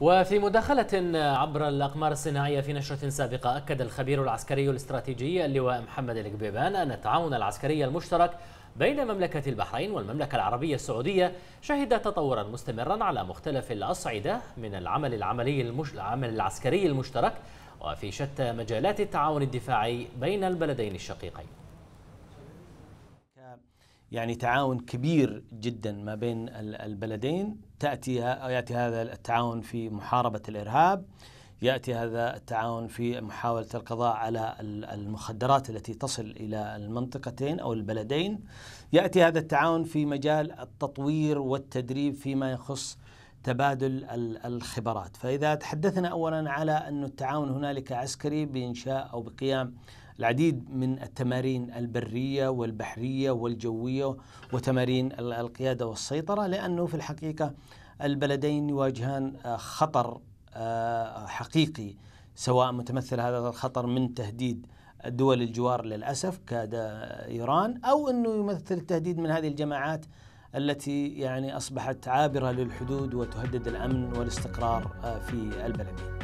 وفي مداخلة عبر الأقمار الصناعية في نشرة سابقة أكد الخبير العسكري الاستراتيجي اللواء محمد القبيبان أن التعاون العسكري المشترك بين مملكة البحرين والمملكة العربية السعودية شهد تطورا مستمرا على مختلف الأصعدة من العمل العملي المش... العمل العسكري المشترك وفي شتى مجالات التعاون الدفاعي بين البلدين الشقيقين يعني تعاون كبير جدا ما بين البلدين تأتي يأتي هذا التعاون في محاربة الإرهاب يأتي هذا التعاون في محاولة القضاء على المخدرات التي تصل إلى المنطقتين أو البلدين يأتي هذا التعاون في مجال التطوير والتدريب فيما يخص تبادل الخبرات فإذا تحدثنا أولا على أن التعاون هنالك عسكري بإنشاء أو بقيام العديد من التمارين البريه والبحريه والجويه وتمارين القياده والسيطره لانه في الحقيقه البلدين يواجهان آه، خطر آه، حقيقي سواء متمثل هذا الخطر من تهديد دول الجوار للاسف كاد آه، إيران او انه يمثل تهديد من هذه الجماعات التي يعني اصبحت عابره للحدود وتهدد الامن والاستقرار في البلدين.